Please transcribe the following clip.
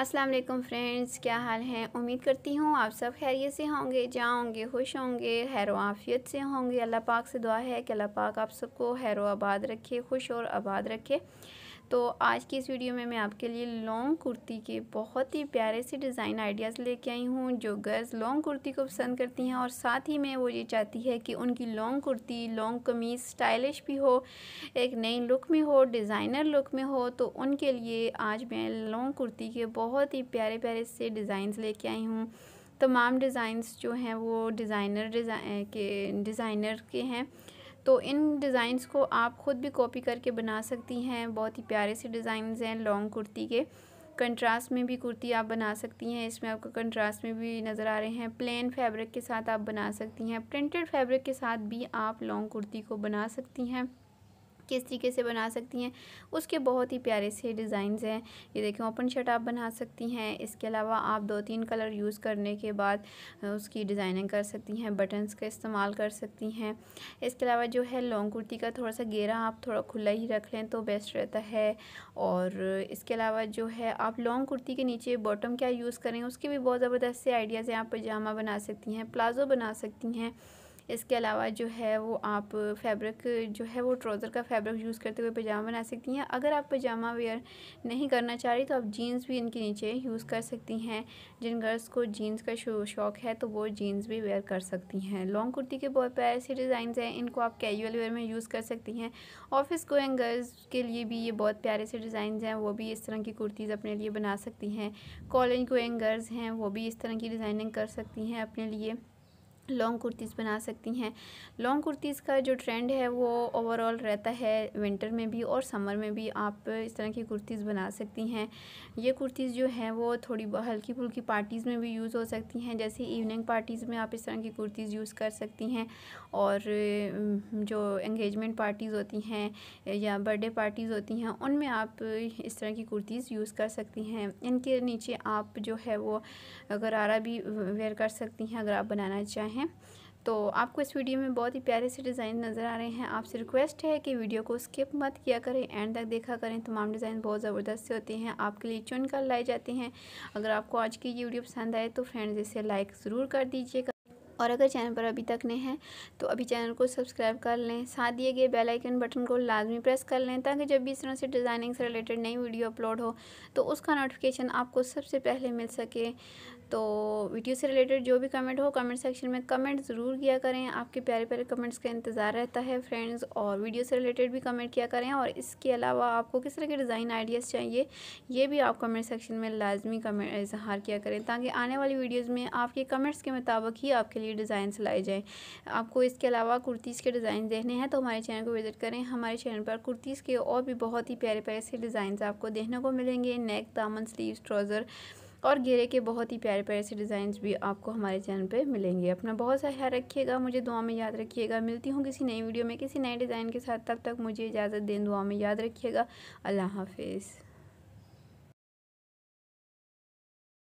अस्सलाम वालेकुम फ्रेंड्स क्या हाल हैं उम्मीद करती हूँ आप सब खैरियत से होंगे जहाँ होंगे खुश होंगे व आफियत से होंगे अल्लाह पाक से दुआ है कि अल्लाह पाक आप सबको हैरो आबाद रखे खुश और आबाद रखे तो आज की इस वीडियो में मैं आपके लिए लॉन्ग कुर्ती के बहुत ही प्यारे से डिज़ाइन आइडियाज़ लेके आई हूँ जो गर्ल्स लॉन्ग कुर्ती को पसंद करती हैं और साथ ही में वो ये चाहती है कि उनकी long kurti long kameez stylish भी हो एक नई लुक में हो डिज़ाइनर लुक में हो तो उनके लिए आज मैं लॉन्ग कुर्ती के बहुत ही प्यारे प्यारे से डिज़ाइंस लेके आई हूँ तमाम डिज़ाइंस जो हैं वो डिज़ाइनर डिज़ाइन के डिज़ाइनर के हैं तो इन डिज़ाइंस को आप ख़ुद भी कॉपी करके बना सकती हैं बहुत ही प्यारे से डिज़ाइंस हैं लॉन्ग कुर्ती के कंट्रास्ट में भी कुर्ती आप बना सकती हैं इसमें आपको कंट्रास्ट में भी नज़र आ रहे हैं प्लेन फैब्रिक के साथ आप बना सकती हैं प्रिंटेड फैब्रिक के साथ भी आप लॉन्ग कुर्ती को बना सकती हैं किस तरीके से बना सकती हैं उसके बहुत ही प्यारे से डिज़ाइंस हैं ये देखें ओपन शर्ट आप बना सकती हैं इसके अलावा आप दो तीन कलर यूज़ करने के बाद उसकी डिज़ाइनिंग कर सकती हैं बटन्स का इस्तेमाल कर सकती हैं इसके अलावा जो है लॉन्ग कुर्ती का थोड़ा सा गेरा आप थोड़ा खुला ही रख लें तो बेस्ट रहता है और इसके अलावा जो है आप लॉन्ग कुर्ती के नीचे बॉटम क्या यूज़ करें उसके भी बहुत ज़बरदस्त से आइडियाज़ हैं आप पजामा बना सकती हैं प्लाज़ो बना सकती हैं इसके अलावा जो है वो आप फैब्रिक जो है वो ट्राउज़र का फैब्रिक यूज़ करते हुए पजामा बना सकती हैं अगर आप पजामा वेयर नहीं करना चाह रही तो आप जीन्स भी इनके नीचे यूज़ कर सकती हैं जिन गर्ल्स को जीन्स का शौक़ है तो वो जीन्स भी वेयर कर सकती हैं लॉन्ग कुर्ती के बहुत प्यारे से डिज़ाइन हैं इनको आप कैजुअल वेयर में यूज़ कर सकती हैं ऑफिस गोइंग गर्ल्स के लिए भी ये बहुत प्यारे से डिज़ाइन हैं वो भी इस तरह की कुर्तीज़ अपने लिए बना सकती हैं कॉलेज गोइंग गर्ल्स हैं वो भी इस तरह की डिज़ाइनिंग कर सकती हैं अपने लिए लॉन्ग कुर्तीज़ बना सकती हैं लॉन्ग कुर्तीज़ का जो ट्रेंड है वो ओवरऑल रहता है विंटर में भी और समर में भी आप इस तरह की कुर्तीज़ बना सकती हैं ये कुर्तीज़ जो हैं वो थोड़ी हल्की फुल्की पार्टीज़ में भी यूज़ हो सकती हैं जैसे इवनिंग पार्टीज़ में आप इस तरह की कुर्तीज़ यूज़ कर सकती हैं और जो एंगेजमेंट पार्टीज़ होती हैं या बर्थडे पार्टीज़ होती हैं उनमें आप इस तरह की कुर्तीज़ यूज़ कर सकती हैं इनके नीचे आप जो है वो गरारा भी वेयर कर सकती हैं अगर आप बनाना चाहें हैं तो आपको इस वीडियो में बहुत ही प्यारे से डिज़ाइन नज़र आ रहे हैं आपसे रिक्वेस्ट है कि वीडियो को स्किप मत किया करें एंड तक देखा करें तमाम डिज़ाइन बहुत ज़बरदस्त से होते हैं आपके लिए चुन कर लाए जाते हैं अगर आपको आज की ये वीडियो पसंद आए तो फ्रेंड्स इसे लाइक ज़रूर कर दीजिएगा और अगर चैनल पर अभी तक नहीं है तो अभी चैनल को सब्सक्राइब कर लें साथ दिए गए बेल आइकन बटन को लाजमी प्रेस कर लें ताकि जब भी इस तरह से डिज़ाइनिंग से रिलेटेड नई वीडियो अपलोड हो तो उसका नोटिफिकेशन आपको सबसे पहले मिल सके तो वीडियो से रिलेटेड जो भी कमेंट हो कमेंट सेक्शन में कमेंट ज़रूर किया करें आपके प्यारे प्यारे कमेंट्स का इंतज़ार रहता है फ्रेंड्स और वीडियो से रिलेटेड भी कमेंट किया करें और इसके अलावा आपको किस तरह के डिज़ाइन आइडियाज़ चाहिए ये भी आप कमेंट सेक्शन में लाजमी कमेंट इजहार किया करें ताकि आने वाली वीडियोज़ में आपके कमेंट्स के मुताबिक ही आपके लिए डिज़ाइन लाए जाएँ आपको इसके अलावा कुर्तीज़ के डिज़ाइन देखने हैं तो हमारे चैनल को विज़िट करें हमारे चैनल पर कुर्तीज़ के और भी बहुत ही प्यारे प्यारे से डिज़ाइन आपको देखने को मिलेंगे नेक दामन स्लीव ट्राउज़र और घेरे के बहुत ही प्यारे प्यारे से डिज़ाइन भी आपको हमारे चैनल पर मिलेंगे अपना बहुत सा ख्याल रखिएगा मुझे दुआ में याद रखिएगा मिलती हूँ किसी नई वीडियो में किसी नए डिज़ाइन के साथ तब तक मुझे इजाज़त दें दुआ में याद रखिएगा अल्लाह हाफिज़